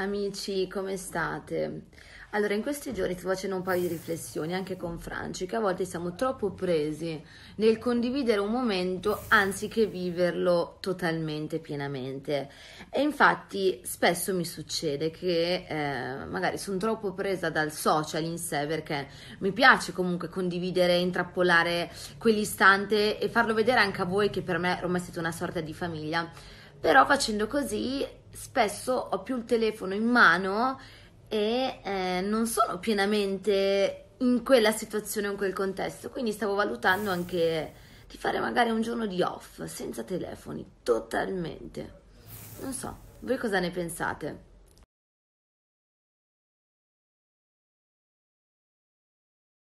Amici, come state? Allora, in questi giorni sto facendo un paio di riflessioni anche con Franci, che a volte siamo troppo presi nel condividere un momento anziché viverlo totalmente, pienamente. E infatti spesso mi succede che eh, magari sono troppo presa dal social in sé perché mi piace comunque condividere, intrappolare quell'istante e farlo vedere anche a voi che per me ormai siete una sorta di famiglia. Però facendo così spesso ho più il telefono in mano e eh, non sono pienamente in quella situazione o in quel contesto. Quindi stavo valutando anche di fare magari un giorno di off, senza telefoni, totalmente. Non so, voi cosa ne pensate?